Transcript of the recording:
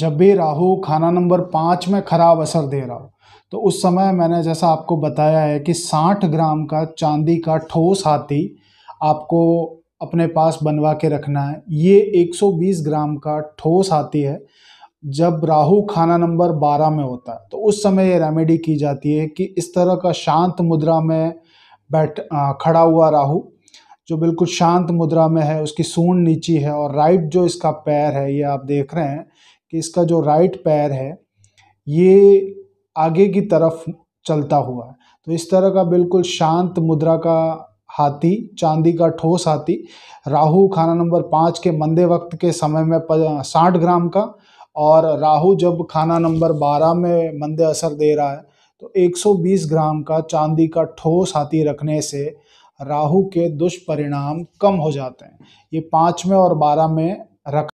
जब भी राहु खाना नंबर पाँच में खराब असर दे रहा हो तो उस समय मैंने जैसा आपको बताया है कि साठ ग्राम का चांदी का ठोस हाथी आपको अपने पास बनवा के रखना है ये 120 ग्राम का ठोस हाथी है जब राहु खाना नंबर 12 में होता है तो उस समय ये रेमेडी की जाती है कि इस तरह का शांत मुद्रा में बैठ खड़ा हुआ राहु जो बिल्कुल शांत मुद्रा में है उसकी सूंड नीची है और राइट जो इसका पैर है ये आप देख रहे हैं कि इसका जो राइट पैर है ये आगे की तरफ चलता हुआ है तो इस तरह का बिल्कुल शांत मुद्रा का हाथी चांदी का ठोस हाथी राहु खाना नंबर पाँच के मंदे वक्त के समय में साठ ग्राम का और राहु जब खाना नंबर बारह में मंदे असर दे रहा है तो 120 ग्राम का चांदी का ठोस हाथी रखने से राहु के दुष्परिणाम कम हो जाते हैं ये पाँच में और बारह में रख